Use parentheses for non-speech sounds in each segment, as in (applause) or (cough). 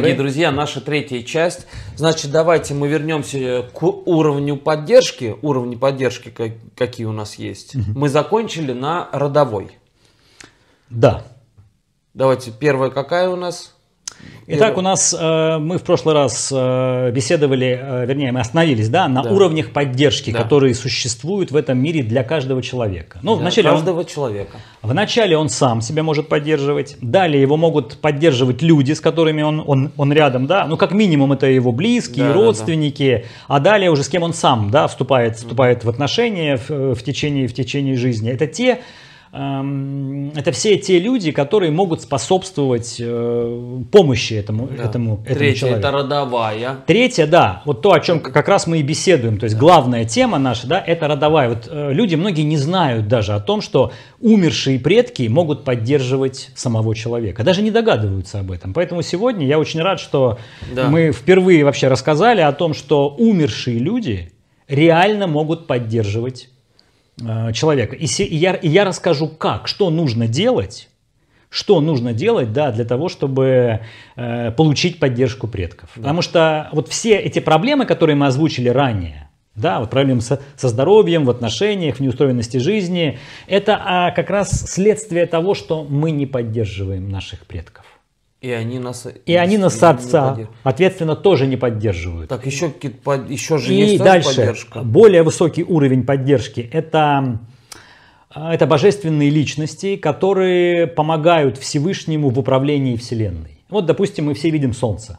дорогие друзья, наша третья часть. Значит, давайте мы вернемся к уровню поддержки, уровни поддержки, какие у нас есть. Угу. Мы закончили на родовой. Да. Давайте, первая какая у нас? Итак, у нас э, мы в прошлый раз э, беседовали, э, вернее, мы остановились, да, на да. уровнях поддержки, да. которые существуют в этом мире для каждого человека. Ну, для вначале каждого он, человека. Вначале он сам себя может поддерживать, далее его могут поддерживать люди, с которыми он, он, он рядом, да, ну, как минимум, это его близкие, да, родственники, да, да. а далее уже с кем он сам, да, вступает, вступает в отношения в, э, в, течение, в течение жизни. Это те Эм, это все те люди, которые могут способствовать э, помощи этому, да. этому, этому Третья человеку. это родовая. Третья, да, вот то, о чем как раз мы и беседуем. То есть да. главная тема наша, да, это родовая. Вот э, люди, многие не знают даже о том, что умершие предки могут поддерживать самого человека. Даже не догадываются об этом. Поэтому сегодня я очень рад, что да. мы впервые вообще рассказали о том, что умершие люди реально могут поддерживать Э, человека. И, и, я, и я расскажу, как, что нужно делать, что нужно делать, да, для того, чтобы э, получить поддержку предков. Да. Потому что вот все эти проблемы, которые мы озвучили ранее, да, вот проблемы со, со здоровьем, в отношениях, в неустроенности жизни, это а, как раз следствие того, что мы не поддерживаем наших предков. И они нас, и они нас отца, ответственно, тоже не поддерживают. Так еще, еще же и есть дальше, поддержка. Более высокий уровень поддержки – это, а, это божественные личности, которые помогают Всевышнему в управлении Вселенной. Вот, допустим, мы все видим Солнце.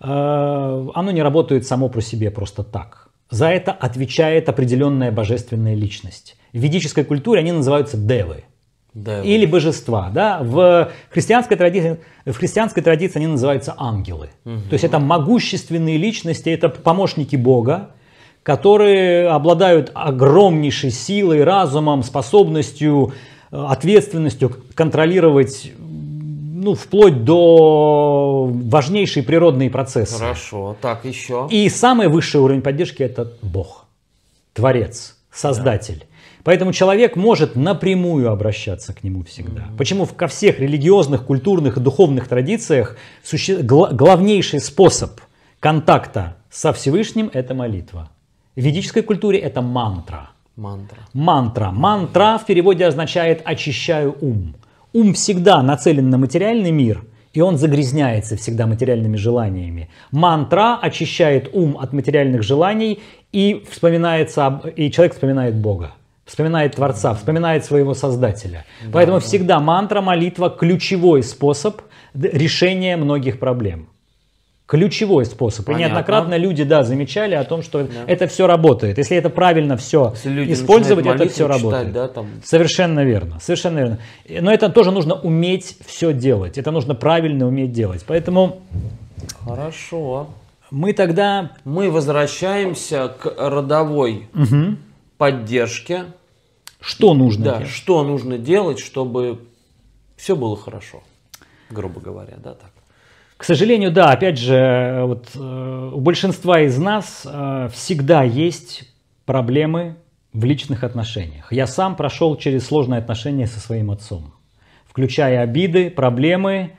А, оно не работает само про себе просто так. За это отвечает определенная божественная личность. В ведической культуре они называются девы – да. или божества. Да? В, христианской традиции, в христианской традиции они называются ангелы. Угу. То есть это могущественные личности, это помощники Бога, которые обладают огромнейшей силой, разумом, способностью, э, ответственностью контролировать ну, вплоть до важнейшие природные процессы. Хорошо, так еще. И самый высший уровень поддержки это Бог, Творец, Создатель. Да. Поэтому человек может напрямую обращаться к нему всегда. Mm-hmm. Почему в, ко всех религиозных, культурных и духовных традициях суще... гла- главнейший способ контакта со Всевышним – это молитва. В ведической культуре это мантра. Мантра. Мантра. Мантра в переводе означает «очищаю ум». Ум всегда нацелен на материальный мир – и он загрязняется всегда материальными желаниями. Мантра очищает ум от материальных желаний, и, вспоминается, и человек вспоминает Бога вспоминает Творца, вспоминает своего Создателя. Да, Поэтому да. всегда мантра, молитва – ключевой способ решения многих проблем. Ключевой способ. Понятно. И неоднократно люди, да, замечали о том, что да. это все работает. Если это правильно все использовать, это все читать, работает. Да, там... Совершенно верно, совершенно верно. Но это тоже нужно уметь все делать. Это нужно правильно уметь делать. Поэтому... Хорошо. Мы тогда... Мы возвращаемся к родовой угу поддержке. Что нужно да, делать? Что нужно делать, чтобы все было хорошо, грубо говоря, да, так. К сожалению, да, опять же, вот, э, у большинства из нас э, всегда есть проблемы в личных отношениях. Я сам прошел через сложные отношения со своим отцом, включая обиды, проблемы,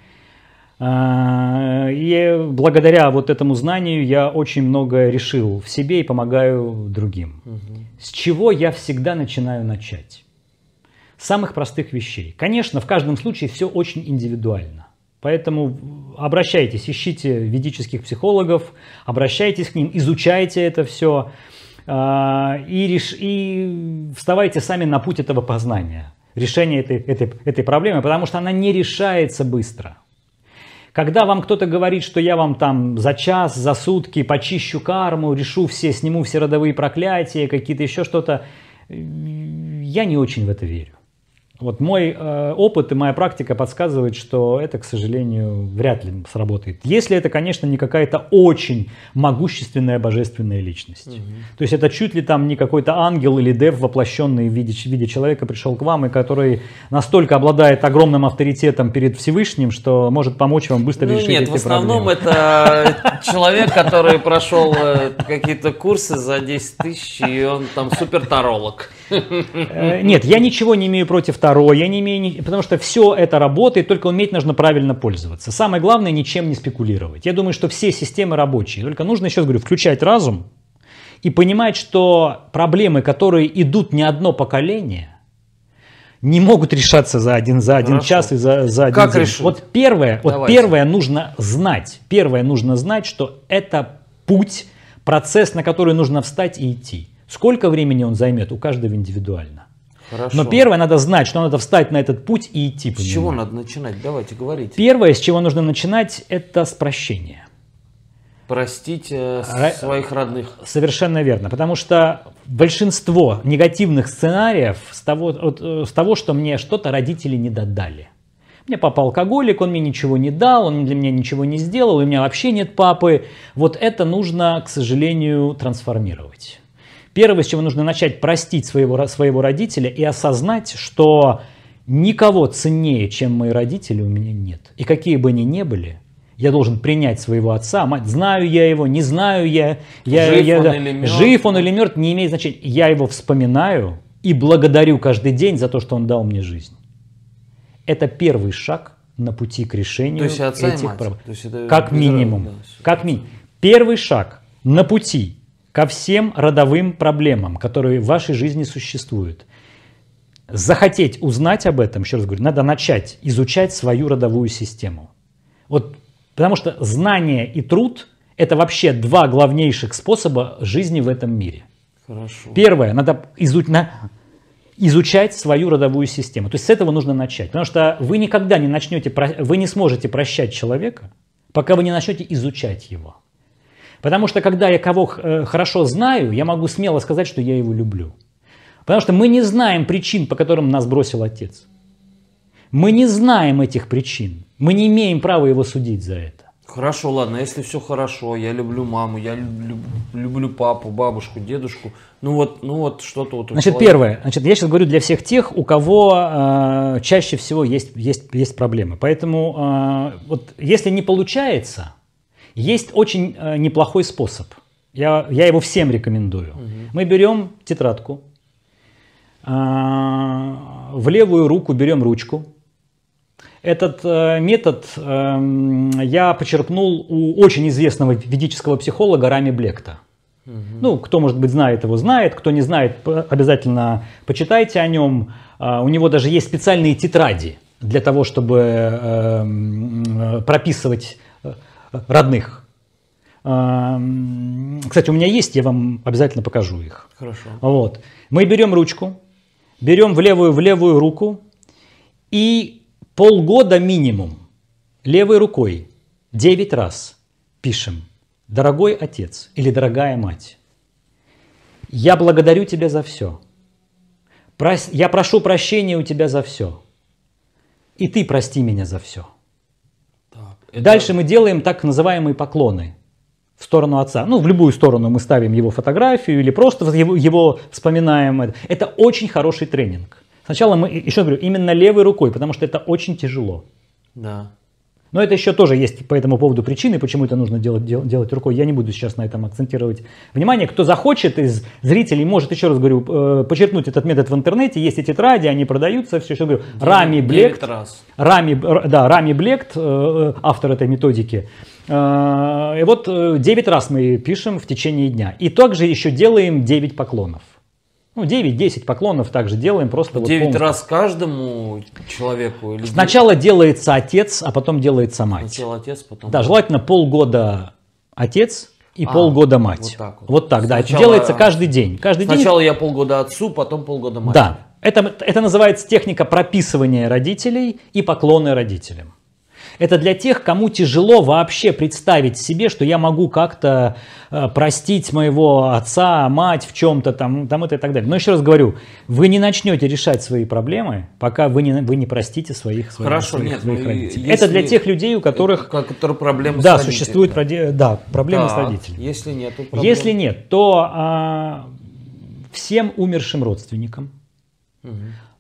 а, и благодаря вот этому знанию я очень много решил в себе и помогаю другим. Угу. С чего я всегда начинаю начать? С Самых простых вещей. Конечно, в каждом случае все очень индивидуально. Поэтому обращайтесь, ищите ведических психологов, обращайтесь к ним, изучайте это все а, и, реш... и вставайте сами на путь этого познания, решения этой, этой, этой проблемы, потому что она не решается быстро. Когда вам кто-то говорит, что я вам там за час, за сутки почищу карму, решу все, сниму все родовые проклятия, какие-то еще что-то, я не очень в это верю. Вот мой э, опыт и моя практика подсказывают, что это, к сожалению, вряд ли сработает. Если это, конечно, не какая-то очень могущественная божественная личность. Угу. То есть это чуть ли там не какой-то ангел или дев, воплощенный в виде, в виде человека, пришел к вам и который настолько обладает огромным авторитетом перед Всевышним, что может помочь вам быстро ну, решить нет, эти проблемы. Нет, в основном проблемы. это э, человек, который прошел э, какие-то курсы за 10 тысяч, и он там суперторолог. Э, нет, я ничего не имею против того, Второе не менее, потому что все это работает, только уметь нужно правильно пользоваться. Самое главное ничем не спекулировать. Я думаю, что все системы рабочие, только нужно, сейчас говорю, включать разум и понимать, что проблемы, которые идут не одно поколение, не могут решаться за один, за один час и за, за один как день. Решить? Вот первое, вот первое нужно знать. Первое нужно знать, что это путь, процесс, на который нужно встать и идти. Сколько времени он займет, у каждого индивидуально. Хорошо. Но первое, надо знать, что надо встать на этот путь и идти по С нему. чего надо начинать? Давайте, говорите. Первое, с чего нужно начинать, это с прощения. Простить э, своих родных. Совершенно верно. Потому что большинство негативных сценариев с того, от, э, с того что мне что-то родители не додали. Мне папа алкоголик, он мне ничего не дал, он для меня ничего не сделал, у меня вообще нет папы. Вот это нужно, к сожалению, трансформировать. Первое, с чего нужно начать, простить своего, своего родителя и осознать, что никого ценнее, чем мои родители, у меня нет. И какие бы они ни были, я должен принять своего отца, мать, знаю я его, не знаю я, я жив, я, он, да, или мертв. жив он или мертв, не имеет значения. Я его вспоминаю и благодарю каждый день за то, что он дал мне жизнь. Это первый шаг на пути к решению то есть, отца этих проблем. как минимум. как минимум. Первый шаг на пути ко всем родовым проблемам, которые в вашей жизни существуют. Захотеть узнать об этом, еще раз говорю, надо начать изучать свою родовую систему. Вот, потому что знание и труд – это вообще два главнейших способа жизни в этом мире. Хорошо. Первое, надо изуть, на, изучать свою родовую систему. То есть с этого нужно начать. Потому что вы никогда не начнете, вы не сможете прощать человека, пока вы не начнете изучать его. Потому что когда я кого э, хорошо знаю, я могу смело сказать, что я его люблю. Потому что мы не знаем причин, по которым нас бросил отец. Мы не знаем этих причин. Мы не имеем права его судить за это. Хорошо, ладно, если все хорошо, я люблю маму, я люблю, люблю папу, бабушку, дедушку. Ну вот, ну вот что-то вот. Значит, первое. Значит, я сейчас говорю для всех тех, у кого э, чаще всего есть есть есть проблемы. Поэтому э, вот если не получается, есть очень э, неплохой способ. Я, я его всем рекомендую. Угу. Мы берем тетрадку, а, в левую руку берем ручку. Этот э, метод эм, я почерпнул у очень известного ведического психолога Рами Блекта. Ну, кто, может быть, знает его, знает. Кто не знает, обязательно почитайте о нем. А, у него даже есть специальные тетради для того, чтобы эм, э, прописывать родных. А, кстати, у меня есть, я вам обязательно покажу их. Хорошо. Вот. Мы берем ручку, берем в левую, в левую руку и полгода минимум левой рукой 9 раз пишем «Дорогой отец» или «Дорогая мать, я благодарю тебя за все. Я прошу прощения у тебя за все. И ты прости меня за все. Дальше мы делаем так называемые поклоны в сторону отца. Ну, в любую сторону мы ставим его фотографию или просто его, его вспоминаем. Это очень хороший тренинг. Сначала мы, еще говорю, именно левой рукой, потому что это очень тяжело. Да. Но это еще тоже есть по этому поводу причины, почему это нужно делать, дел, делать рукой. Я не буду сейчас на этом акцентировать внимание. Кто захочет из зрителей, может, еще раз говорю, э, подчеркнуть этот метод в интернете. Есть и тетради, они продаются, все что говорю. Рами Блект, Рами, да, Рами Блект, э, э, автор этой методики. Э, и вот 9 э, раз мы пишем в течение дня. И также еще делаем 9 поклонов. Ну, 9-10 поклонов также делаем, просто 9 вот раз каждому человеку? Или Сначала 9? делается отец, а потом делается мать. Сначала отец, потом... Да, желательно полгода отец, и а, полгода мать. Вот так, вот. вот так сначала, да. Это делается каждый день. Каждый сначала день... я полгода отцу, потом полгода мать. Да. Это, это называется техника прописывания родителей и поклоны родителям. Это для тех, кому тяжело вообще представить себе, что я могу как-то э, простить моего отца, мать в чем-то там, там это и так далее. Но еще раз говорю, вы не начнете решать свои проблемы, пока вы не, вы не простите своих, своих, Хорошо, своих, нет, своих ну родителей. Это для тех людей, у которых, проблемы да, с существует да. да, проблемы да, с родителями. Если нет, то проблем... если нет, то а, всем умершим родственникам угу.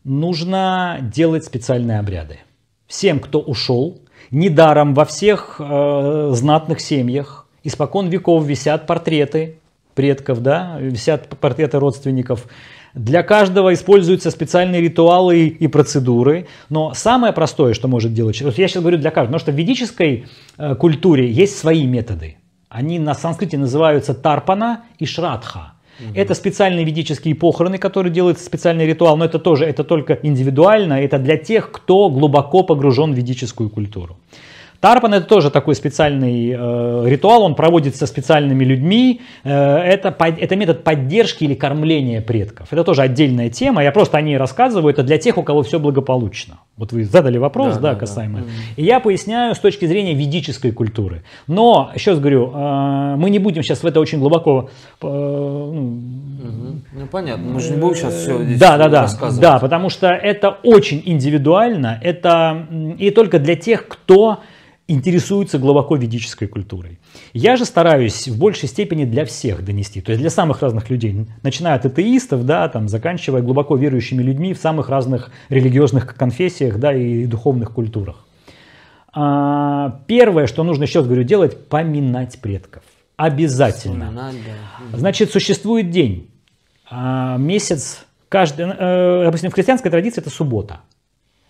нужно делать специальные обряды. Всем, кто ушел, Недаром во всех э, знатных семьях испокон веков висят портреты предков, да, висят портреты родственников. Для каждого используются специальные ритуалы и процедуры, но самое простое, что может делать, вот я сейчас говорю для каждого, потому что в ведической э, культуре есть свои методы. Они на санскрите называются тарпана и шрадха. Это специальные ведические похороны, которые делается специальный ритуал, но это тоже, это только индивидуально, это для тех, кто глубоко погружен в ведическую культуру. Тарпан это тоже такой специальный э, ритуал, он проводится специальными людьми. Э, это, под, это метод поддержки или кормления предков. Это тоже отдельная тема, я просто о ней рассказываю. Это для тех, у кого все благополучно. Вот вы задали вопрос, да, да, да касаемо. Да. И я поясняю с точки зрения ведической культуры. Но, еще раз говорю, э, мы не будем сейчас в это очень глубоко... Э, ну, ну понятно, мы же не будем сейчас все э, здесь да, да, да, рассказывать. Да, потому что это очень индивидуально, это и только для тех, кто интересуются глубоко ведической культурой. Я же стараюсь в большей степени для всех донести, то есть для самых разных людей, начиная от атеистов, да, там, заканчивая глубоко верующими людьми в самых разных религиозных конфессиях, да, и духовных культурах. А, первое, что нужно сейчас, говорю, делать, поминать предков. Обязательно. Значит, существует день, а, месяц, каждый, э, допустим, в христианской традиции это суббота.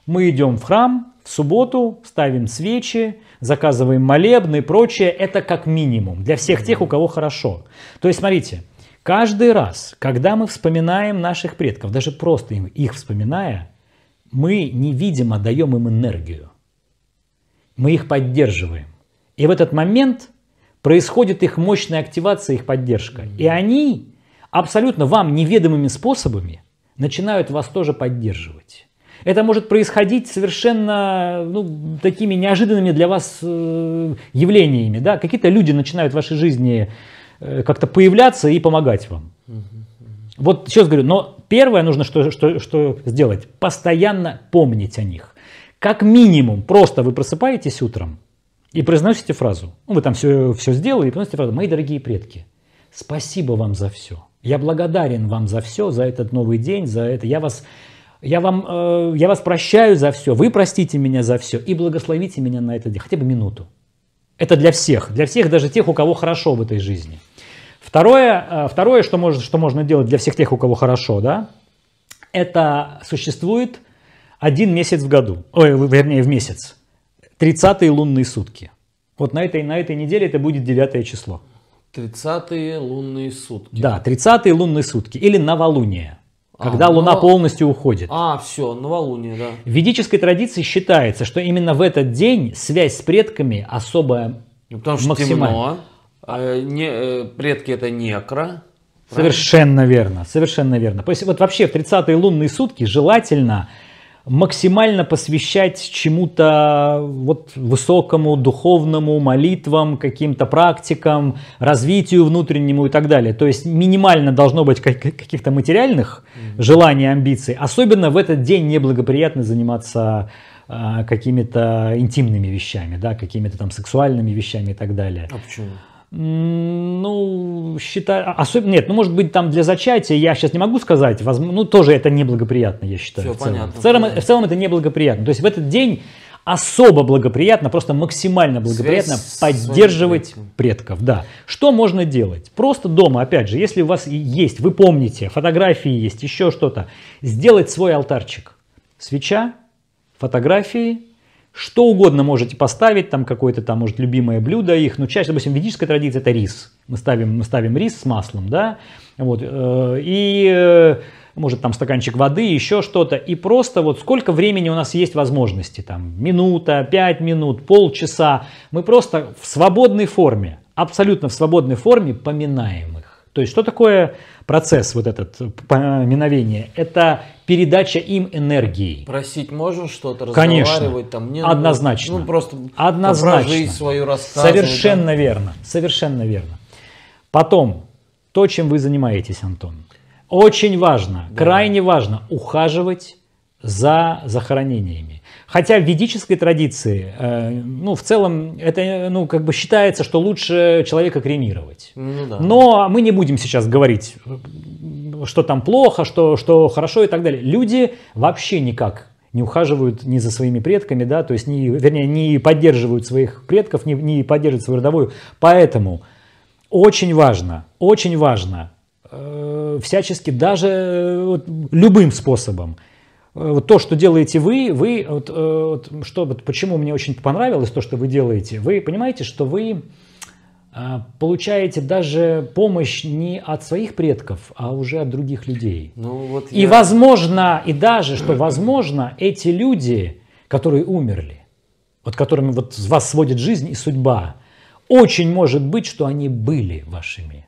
Мы идем в храм, в субботу ставим свечи, заказываем молебны и прочее, это как минимум для всех тех, у кого хорошо. То есть, смотрите, каждый раз, когда мы вспоминаем наших предков, даже просто их вспоминая, мы невидимо а даем им энергию. Мы их поддерживаем. И в этот момент происходит их мощная активация, их поддержка. И они абсолютно вам неведомыми способами начинают вас тоже поддерживать. Это может происходить совершенно ну, такими неожиданными для вас э, явлениями. Да? Какие-то люди начинают в вашей жизни э, как-то появляться и помогать вам. Вот сейчас говорю, но первое нужно что, что, что сделать? Постоянно помнить о них. Как минимум, просто вы просыпаетесь утром и произносите фразу. Ну, вы там все, все сделали и произносите фразу. Мои дорогие предки, спасибо вам за все. Я благодарен вам за все, за этот новый день, за это. Я вас я, вам, э, я вас прощаю за все, вы простите меня за все и благословите меня на этот день, хотя бы минуту. Это для всех, для всех, даже тех, у кого хорошо в этой жизни. Второе, э, второе что, может, что можно делать для всех тех, у кого хорошо, да, это существует один месяц в году, ой, вернее, в месяц, 30-е лунные сутки. Вот на этой, на этой неделе это будет 9 число. 30-е лунные сутки. Да, 30-е лунные сутки или новолуние. Когда а, Луна но... полностью уходит. А, все, новолуние, да. В ведической традиции считается, что именно в этот день связь с предками особая, ну, потому что максимальная. Темно, а, не, э, предки это некро. Правильно? Совершенно верно, совершенно верно. То есть вот вообще в 30-е лунные сутки желательно максимально посвящать чему-то вот высокому, духовному, молитвам, каким-то практикам, развитию внутреннему и так далее. То есть минимально должно быть каких-то материальных mm-hmm. желаний, амбиций. Особенно в этот день неблагоприятно заниматься э, какими-то интимными вещами, да, какими-то там сексуальными вещами и так далее. А почему? ну, считаю, а, особенно, нет, ну, может быть, там для зачатия, я сейчас не могу сказать, возможно, ну, тоже это неблагоприятно, я считаю. Все в целом. понятно. В целом, понятно. в целом это неблагоприятно. То есть в этот день особо благоприятно, просто максимально благоприятно Связь поддерживать предков. Да. Что можно делать? Просто дома, опять же, если у вас есть, вы помните, фотографии есть, еще что-то, сделать свой алтарчик. Свеча, фотографии, что угодно можете поставить, там какое-то там, может, любимое блюдо их, но ну, чаще, допустим, в традиция, это рис. Мы ставим, мы ставим рис с маслом, да, вот, э, и э, может там стаканчик воды, еще что-то, и просто вот сколько времени у нас есть возможности, там минута, пять минут, полчаса, мы просто в свободной форме, абсолютно в свободной форме поминаем то есть что такое процесс вот этот э, поминовение? Это передача им энергии. Просить можно что-то Конечно. разговаривать там? Мне, ну, Однозначно. Ну, просто Однозначно. жизнь свою рассказывать. Совершенно там. верно. Совершенно верно. Потом, то, чем вы занимаетесь, Антон. Очень важно, да. крайне важно ухаживать за захоронениями. Хотя в ведической традиции, э, ну, в целом, это, ну, как бы считается, что лучше человека кремировать. Ну, да. Но мы не будем сейчас говорить, что там плохо, что, что хорошо и так далее. Люди вообще никак не ухаживают ни за своими предками, да, то есть, не, вернее, не поддерживают своих предков, не, не поддерживают свою родовую. Поэтому очень важно, очень важно э, всячески даже э, любым способом Э, вот то, что делаете вы, вы э, вот, э, вот, что, вот почему мне очень понравилось то, что вы делаете, вы понимаете, что вы получаете даже помощь не от своих предков, а уже от других людей. Ну, вот я... И возможно, и даже, что возможно, эти люди, которые умерли, вот которыми вот вас сводит жизнь и судьба, очень может быть, что они были вашими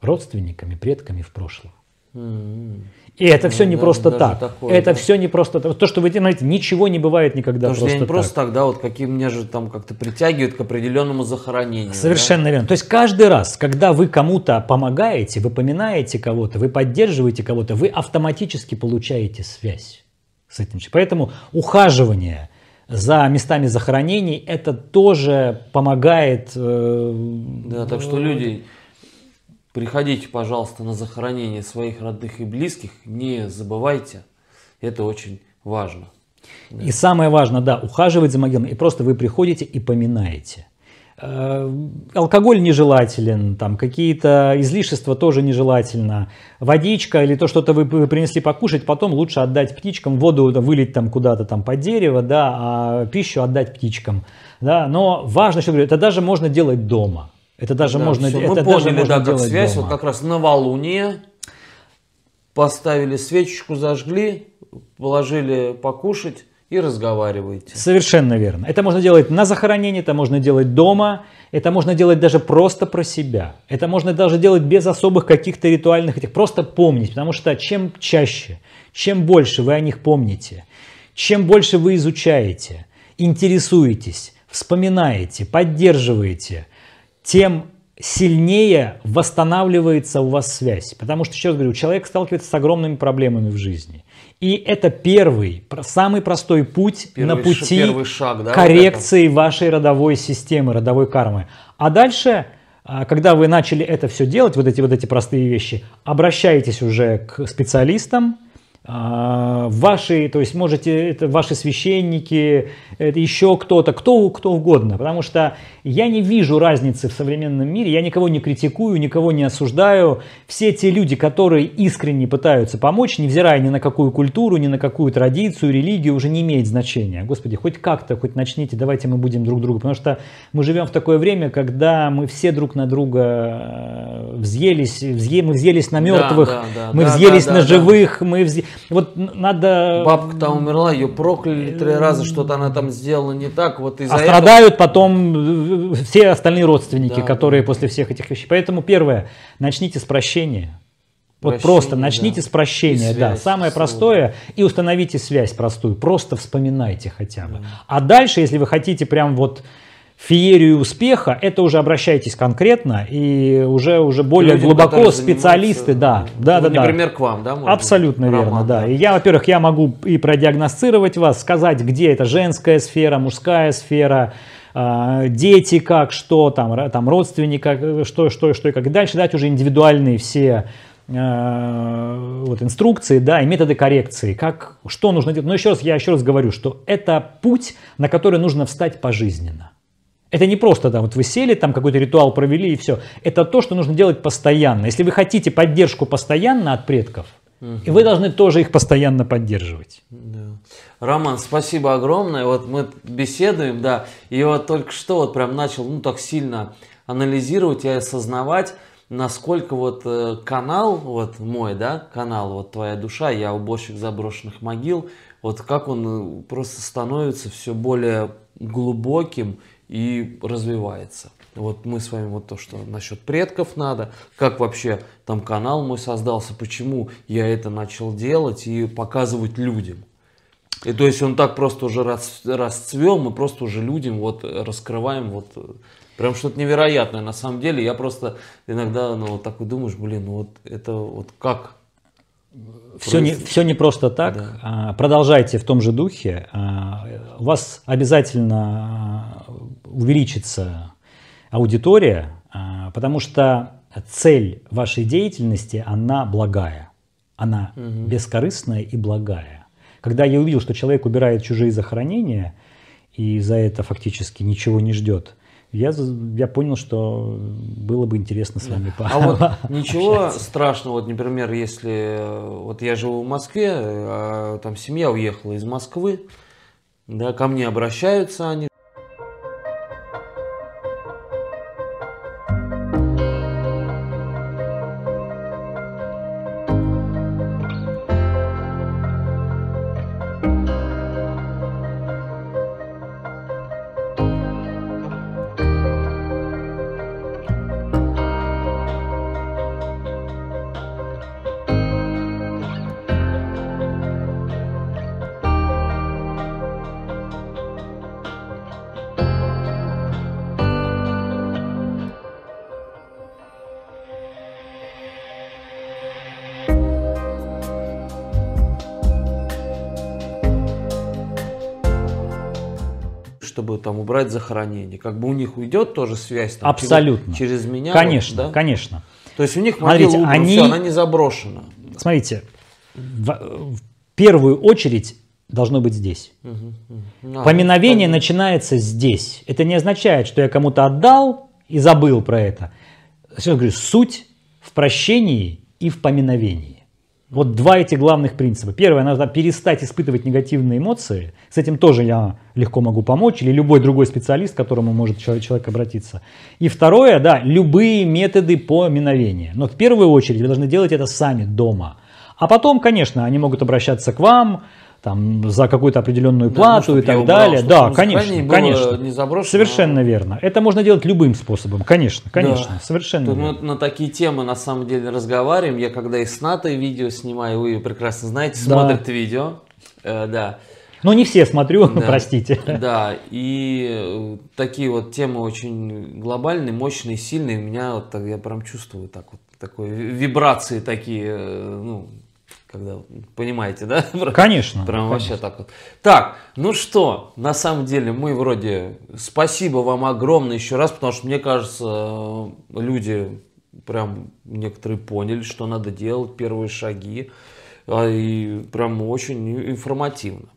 родственниками, предками в прошлом. И это все не просто так. это все не просто так. То, что вы знаете, ничего не бывает никогда просто что я не так. просто тогда вот какие меня же там как-то притягивают к определенному захоронению. Совершенно верно. То есть каждый раз, когда вы кому-то помогаете, вы поминаете кого-то, вы поддерживаете кого-то, вы автоматически получаете связь с этим. Поэтому ухаживание за местами захоронений это тоже помогает. Э, да, так что люди Приходите, пожалуйста, на захоронение своих родных и близких. Не забывайте. Это очень важно. Да. И самое важное, да, ухаживать за могилами. И просто вы приходите и поминаете. Э, алкоголь нежелателен, там какие-то излишества тоже нежелательно. Водичка или то, что-то вы принесли покушать, потом лучше отдать птичкам. Воду вылить там куда-то там под дерево, да, а пищу отдать птичкам. Да, но важно, что говорю, это даже можно делать дома. Это даже да, можно, все. это Мы даже поняли, можно да, делать как связь, дома. вот как раз новолуние, поставили свечечку, зажгли, положили покушать и разговариваете. Совершенно верно. Это можно делать на захоронении, это можно делать дома, это можно делать даже просто про себя. Это можно даже делать без особых каких-то ритуальных этих. Просто помнить, потому что чем чаще, чем больше вы о них помните, чем больше вы изучаете, интересуетесь, вспоминаете, поддерживаете – тем сильнее восстанавливается у вас связь. Потому что, еще раз говорю, человек сталкивается с огромными проблемами в жизни. И это первый, самый простой путь первый, на пути ш, шаг, да, коррекции вот вашей родовой системы, родовой кармы. А дальше, а, когда вы начали это все делать, вот эти, вот эти простые вещи, обращайтесь уже к специалистам, а, ваши, то есть можете, это ваши священники, это еще кто-то, кто, кто угодно, потому что я не вижу разницы в современном мире, я никого не критикую, никого не осуждаю, все те люди, которые искренне пытаются помочь, невзирая ни на какую культуру, ни на какую традицию, религию, уже не имеет значения, господи, хоть как-то, хоть начните, давайте мы будем друг друга, потому что мы живем в такое время, когда мы все друг на друга э, взъелись, взъе, мы взъелись на мертвых, да, да, да, мы взъелись да, да, на живых, мы взъелись вот надо... Э, бабка там умерла, ее прокляли э, три раза, что-то она там сделала не так. Вот из а страдают этого... потом э, все остальные родственники, да, которые да. после всех этих вещей. Поэтому первое, начните с прощения. Вот просто начните да. с прощения, да, самое простое, и установите связь простую, просто вспоминайте хотя бы. Да. А дальше, если вы хотите прям вот феерию успеха, это уже обращайтесь конкретно и уже, уже более Люди, глубоко специалисты, да, да, ну, да, например, да. к вам, да, абсолютно быть, верно, роман, да. И я, во-первых, я могу и продиагностировать вас, сказать, где это женская сфера, мужская сфера, а, дети как, что там, там родственники как, что, что, что и как и дальше, дать уже индивидуальные все а, вот инструкции, да, и методы коррекции, как, что нужно делать. Но еще раз, я еще раз говорю, что это путь, на который нужно встать пожизненно. Это не просто там вот вы сели, там какой-то ритуал провели и все. Это то, что нужно делать постоянно. Если вы хотите поддержку постоянно от предков, угу. и вы должны тоже их постоянно поддерживать. Да. Роман, спасибо огромное. Вот мы беседуем, да, и вот только что вот прям начал, ну так сильно анализировать и осознавать, насколько вот э, канал, вот мой, да, канал, вот твоя душа, я уборщик заброшенных могил, вот как он э, просто становится все более глубоким и развивается. Вот мы с вами вот то, что насчет предков надо, как вообще там канал мой создался, почему я это начал делать и показывать людям. И то есть он так просто уже рас, расцвел, мы просто уже людям вот раскрываем вот э, прям что-то невероятное. На самом деле я просто иногда ну, вот так и думаешь, блин, ну вот это вот как? Все не, все не просто так. Да. А, продолжайте в том же духе. А, у вас обязательно а, увеличится аудитория, а, потому что цель вашей деятельности, она благая. Она угу. бескорыстная и благая. Когда я увидел, что человек убирает чужие захоронения и за это фактически ничего не ждет, я, я понял, что было бы интересно с вами да. А вот (laughs) ничего страшного, вот, например, если вот я живу в Москве, а там семья уехала из Москвы, да, ко мне обращаются они, чтобы там убрать захоронение. Как бы у них уйдет тоже связь там, Абсолютно. через меня. Конечно, вот, да? конечно. То есть у них Смотрите, убран, они... все, она не заброшена. Смотрите, в, в первую очередь должно быть здесь. Угу, угу. А, Поминовение понятно. начинается здесь. Это не означает, что я кому-то отдал и забыл про это. Сейчас говорю, суть в прощении и в поминовении. Вот два эти главных принципа. Первое, надо перестать испытывать негативные эмоции. С этим тоже я легко могу помочь, или любой другой специалист, к которому может человек обратиться. И второе, да, любые методы поминовения. Но в первую очередь вы должны делать это сами дома. А потом, конечно, они могут обращаться к вам, там, за какую-то определенную плату да, ну, и так убрал, далее. Да, конечно, конечно. Не заброшено. Совершенно верно. Это можно делать любым способом, конечно, конечно, да. совершенно Тут верно. Мы на такие темы на самом деле разговариваем. Я когда и с Натой видео снимаю, вы прекрасно знаете, да. видео. Э, да. Но не все смотрю, да, простите. Да, и э, такие вот темы очень глобальные, мощные, сильные. Меня вот так, я прям чувствую так вот, такой, вибрации такие, э, ну, когда ну, понимаете, да? (laughs) Конечно. Прям вообще так вот. Так, ну что, на самом деле мы вроде спасибо вам огромное еще раз, потому что мне кажется, э, люди прям некоторые поняли, что надо делать, первые шаги, а, и прям очень информативно.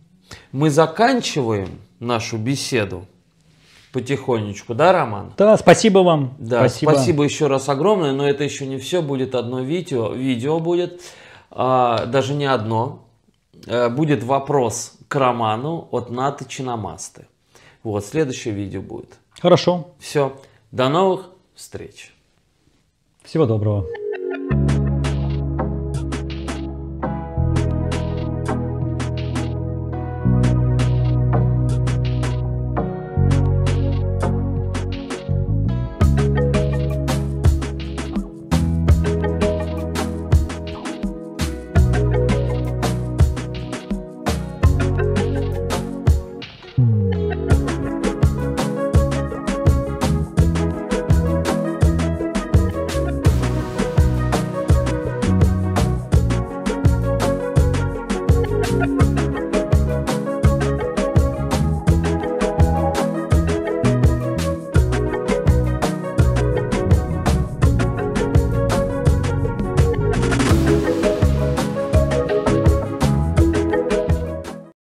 Мы заканчиваем нашу беседу потихонечку, да, Роман? Да, спасибо вам. Да, спасибо, спасибо еще раз огромное, но это еще не все, будет одно видео, видео будет. А, даже не одно, э, будет вопрос к роману от Наты Чинамасты. Вот, следующее видео будет. Хорошо. Все, до новых встреч. Всего доброго.